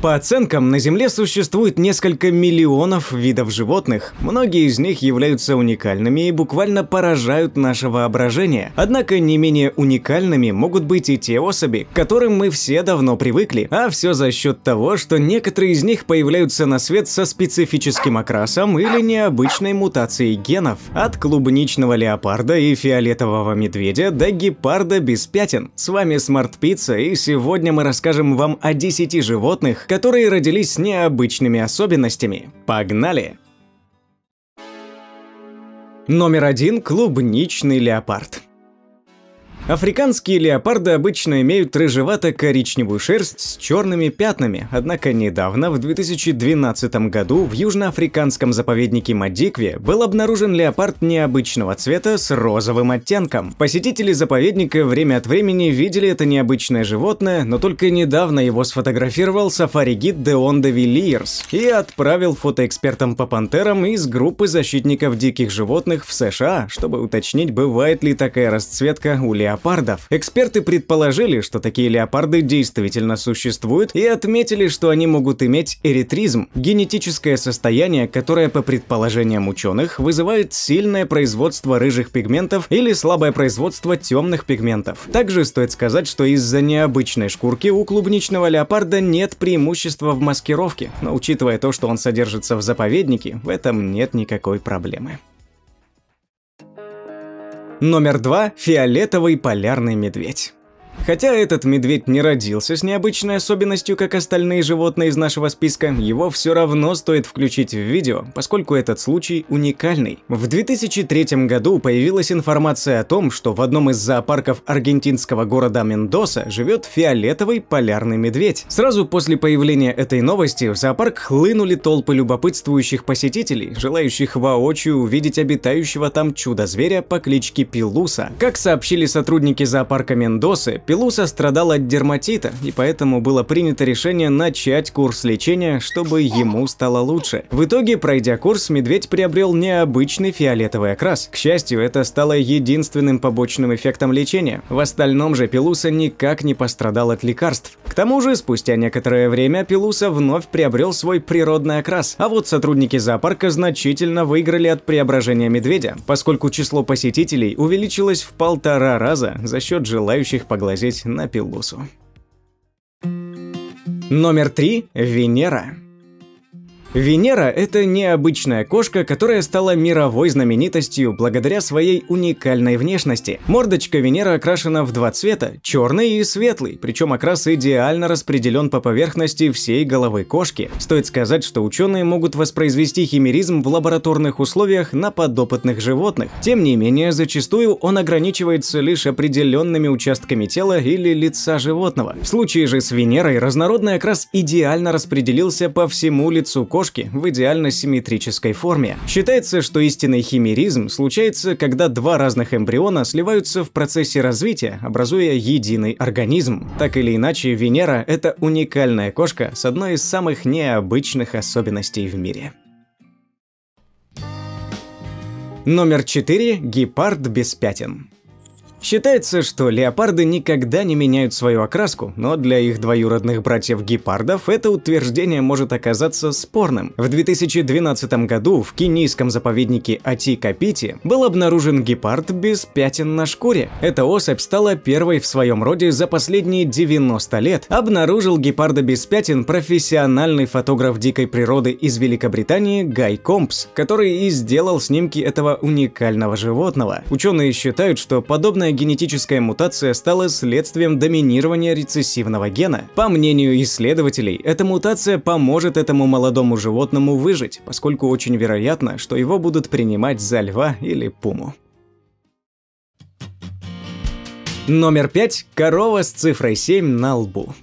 По оценкам, на Земле существует несколько миллионов видов животных. Многие из них являются уникальными и буквально поражают наше воображение. Однако не менее уникальными могут быть и те особи, к которым мы все давно привыкли. А все за счет того, что некоторые из них появляются на свет со специфическим окрасом или необычной мутацией генов. От клубничного леопарда и фиолетового медведя до гепарда без пятен. С вами Смарт Пицца и сегодня мы расскажем вам о 10 животных, которые родились с необычными особенностями. Погнали! Номер один – клубничный леопард. Африканские леопарды обычно имеют рыжевато-коричневую шерсть с черными пятнами, однако недавно, в 2012 году, в южноафриканском заповеднике Мадикве был обнаружен леопард необычного цвета с розовым оттенком. Посетители заповедника время от времени видели это необычное животное, но только недавно его сфотографировал сафари-гид Деон де Вильерс и отправил фотоэкспертам по пантерам из группы защитников диких животных в США, чтобы уточнить, бывает ли такая расцветка у леопарда леопардов, эксперты предположили, что такие леопарды действительно существуют и отметили, что они могут иметь эритризм – генетическое состояние, которое, по предположениям ученых, вызывает сильное производство рыжих пигментов или слабое производство темных пигментов. Также стоит сказать, что из-за необычной шкурки у клубничного леопарда нет преимущества в маскировке, но учитывая то, что он содержится в заповеднике, в этом нет никакой проблемы. Номер два – фиолетовый полярный медведь. Хотя этот медведь не родился с необычной особенностью, как остальные животные из нашего списка, его все равно стоит включить в видео, поскольку этот случай уникальный. В 2003 году появилась информация о том, что в одном из зоопарков аргентинского города Мендоса живет фиолетовый полярный медведь. Сразу после появления этой новости в зоопарк хлынули толпы любопытствующих посетителей, желающих воочию увидеть обитающего там чудо-зверя по кличке Пилуса. Как сообщили сотрудники зоопарка Мендосы, Пелуса страдал от дерматита, и поэтому было принято решение начать курс лечения, чтобы ему стало лучше. В итоге, пройдя курс, медведь приобрел необычный фиолетовый окрас. К счастью, это стало единственным побочным эффектом лечения. В остальном же Пелуса никак не пострадал от лекарств. К тому же, спустя некоторое время Пелуса вновь приобрел свой природный окрас, а вот сотрудники зоопарка значительно выиграли от преображения медведя, поскольку число посетителей увеличилось в полтора раза за счет желающих поглазеть возить на пилосу. Номер три – Венера. Венера – это необычная кошка, которая стала мировой знаменитостью благодаря своей уникальной внешности. Мордочка Венеры окрашена в два цвета – черный и светлый, причем окрас идеально распределен по поверхности всей головы кошки. Стоит сказать, что ученые могут воспроизвести химеризм в лабораторных условиях на подопытных животных. Тем не менее, зачастую он ограничивается лишь определенными участками тела или лица животного. В случае же с Венерой разнородный окрас идеально распределился по всему лицу кошки, кошки в идеально симметрической форме. Считается, что истинный химеризм случается, когда два разных эмбриона сливаются в процессе развития, образуя единый организм. Так или иначе, Венера – это уникальная кошка с одной из самых необычных особенностей в мире. Номер 4. Гепард без пятен. Считается, что леопарды никогда не меняют свою окраску, но для их двоюродных братьев-гепардов это утверждение может оказаться спорным. В 2012 году в кенийском заповеднике ати был обнаружен гепард без пятен на шкуре. Эта особь стала первой в своем роде за последние 90 лет. Обнаружил гепарда без пятен профессиональный фотограф дикой природы из Великобритании Гай Компс, который и сделал снимки этого уникального животного. Ученые считают, что подобное данная генетическая мутация стала следствием доминирования рецессивного гена. По мнению исследователей, эта мутация поможет этому молодому животному выжить, поскольку очень вероятно, что его будут принимать за льва или пуму. Номер 5. Корова с цифрой 7 на лбу.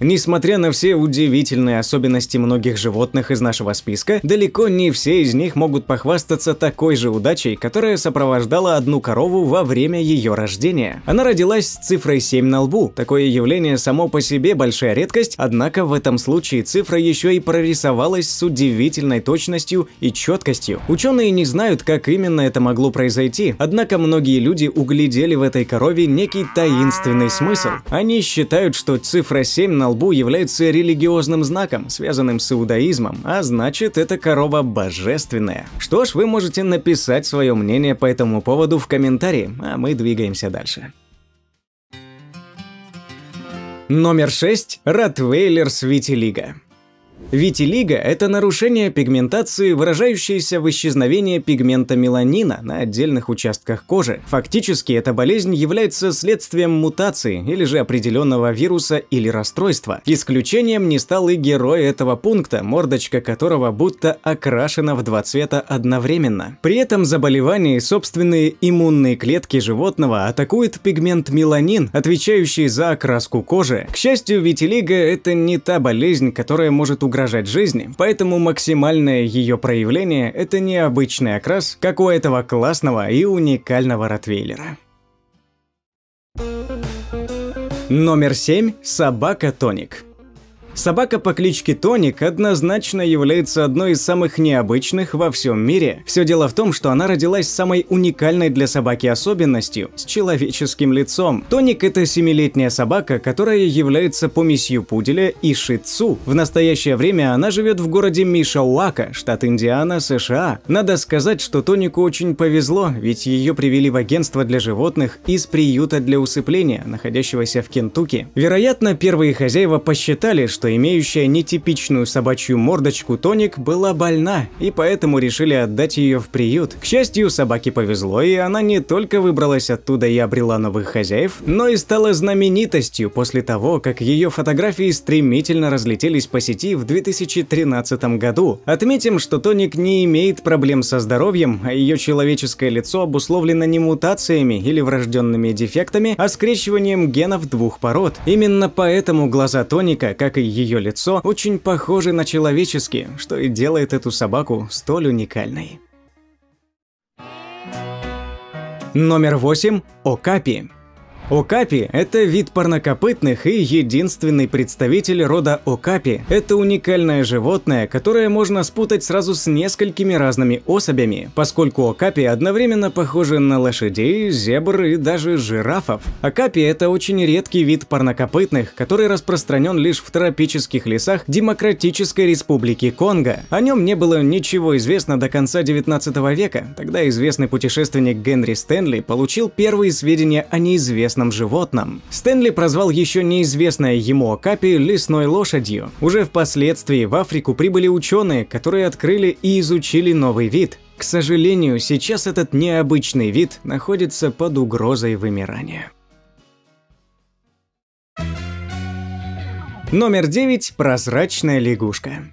Несмотря на все удивительные особенности многих животных из нашего списка, далеко не все из них могут похвастаться такой же удачей, которая сопровождала одну корову во время ее рождения. Она родилась с цифрой 7 на лбу. Такое явление само по себе большая редкость, однако в этом случае цифра еще и прорисовалась с удивительной точностью и четкостью. Ученые не знают, как именно это могло произойти, однако многие люди углядели в этой корове некий таинственный смысл. Они считают, что цифра 7 на на лбу является религиозным знаком, связанным с иудаизмом, а значит, это корова божественная. Что ж, вы можете написать свое мнение по этому поводу в комментарии, а мы двигаемся дальше. Номер 6. Ротвейлер Свитилига. Витилиго – это нарушение пигментации, выражающееся в исчезновении пигмента меланина на отдельных участках кожи. Фактически, эта болезнь является следствием мутации или же определенного вируса или расстройства. Исключением не стал и герой этого пункта, мордочка которого будто окрашена в два цвета одновременно. При этом заболевание и собственные иммунные клетки животного атакуют пигмент меланин, отвечающий за окраску кожи. К счастью, витилиго – это не та болезнь, которая может угрожать жизни, поэтому максимальное ее проявление – это необычный окрас, как у этого классного и уникального ротвейлера. Номер 7. Собака тоник. Собака по кличке Тоник однозначно является одной из самых необычных во всем мире. Все дело в том, что она родилась с самой уникальной для собаки особенностью – с человеческим лицом. Тоник – это семилетняя собака, которая является помесью пуделя и шицу. В настоящее время она живет в городе Мишауака, штат Индиана, США. Надо сказать, что Тонику очень повезло, ведь ее привели в агентство для животных из приюта для усыпления, находящегося в Кентукки. Вероятно, первые хозяева посчитали, что что имеющая нетипичную собачью мордочку Тоник была больна, и поэтому решили отдать ее в приют. К счастью, собаке повезло, и она не только выбралась оттуда и обрела новых хозяев, но и стала знаменитостью после того, как ее фотографии стремительно разлетелись по сети в 2013 году. Отметим, что Тоник не имеет проблем со здоровьем, а ее человеческое лицо обусловлено не мутациями или врожденными дефектами, а скрещиванием генов двух пород. Именно поэтому глаза Тоника, как и ее лицо очень похожи на человеческие, что и делает эту собаку столь уникальной. Номер 8. Окапи. Окапи – это вид парнокопытных и единственный представитель рода окапи. Это уникальное животное, которое можно спутать сразу с несколькими разными особями, поскольку окапи одновременно похожи на лошадей, зебр и даже жирафов. Окапи – это очень редкий вид парнокопытных, который распространен лишь в тропических лесах Демократической Республики Конго. О нем не было ничего известно до конца 19 века. Тогда известный путешественник Генри Стэнли получил первые сведения о неизвестном лесном животном, Стэнли прозвал еще неизвестное ему Акапи лесной лошадью. Уже впоследствии в Африку прибыли ученые, которые открыли и изучили новый вид. К сожалению, сейчас этот необычный вид находится под угрозой вымирания. Номер 9. Прозрачная лягушка.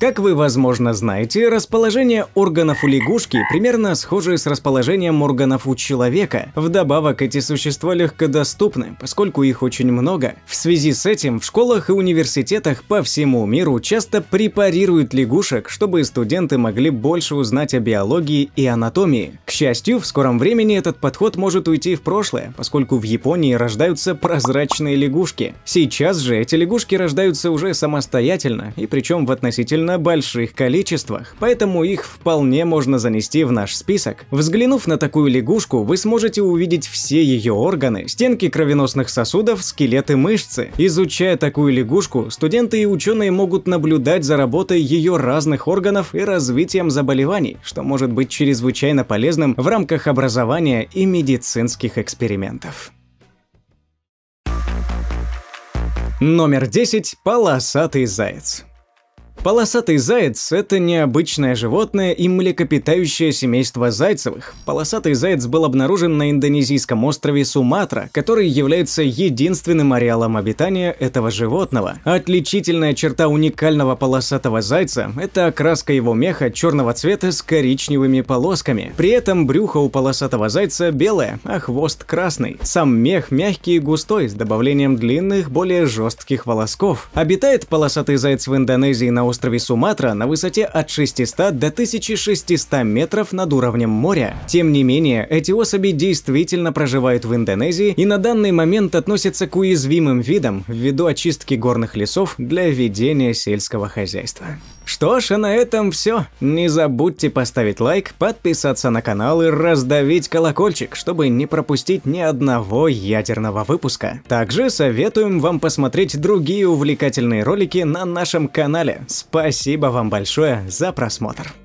Как вы, возможно, знаете, расположение органов у лягушки примерно схоже с расположением органов у человека. Вдобавок, эти существа легкодоступны, поскольку их очень много. В связи с этим в школах и университетах по всему миру часто препарируют лягушек, чтобы студенты могли больше узнать о биологии и анатомии. К счастью, в скором времени этот подход может уйти в прошлое, поскольку в Японии рождаются прозрачные лягушки. Сейчас же эти лягушки рождаются уже самостоятельно, и причем в относительно на больших количествах, поэтому их вполне можно занести в наш список. Взглянув на такую лягушку, вы сможете увидеть все ее органы, стенки кровеносных сосудов, скелеты мышцы. Изучая такую лягушку, студенты и ученые могут наблюдать за работой ее разных органов и развитием заболеваний, что может быть чрезвычайно полезным в рамках образования и медицинских экспериментов. Номер 10. Полосатый заяц. Полосатый заяц – это необычное животное и млекопитающее семейство зайцевых. Полосатый заяц был обнаружен на индонезийском острове Суматра, который является единственным ареалом обитания этого животного. Отличительная черта уникального полосатого зайца – это окраска его меха черного цвета с коричневыми полосками. При этом брюхо у полосатого зайца белое, а хвост красный. Сам мех мягкий и густой, с добавлением длинных, более жестких волосков. Обитает полосатый заяц в Индонезии на острове острове Суматра на высоте от 600 до 1600 метров над уровнем моря. Тем не менее, эти особи действительно проживают в Индонезии и на данный момент относятся к уязвимым видам ввиду очистки горных лесов для ведения сельского хозяйства. Что ж, а на этом все. Не забудьте поставить лайк, подписаться на канал и раздавить колокольчик, чтобы не пропустить ни одного ядерного выпуска. Также советуем вам посмотреть другие увлекательные ролики на нашем канале. Спасибо вам большое за просмотр.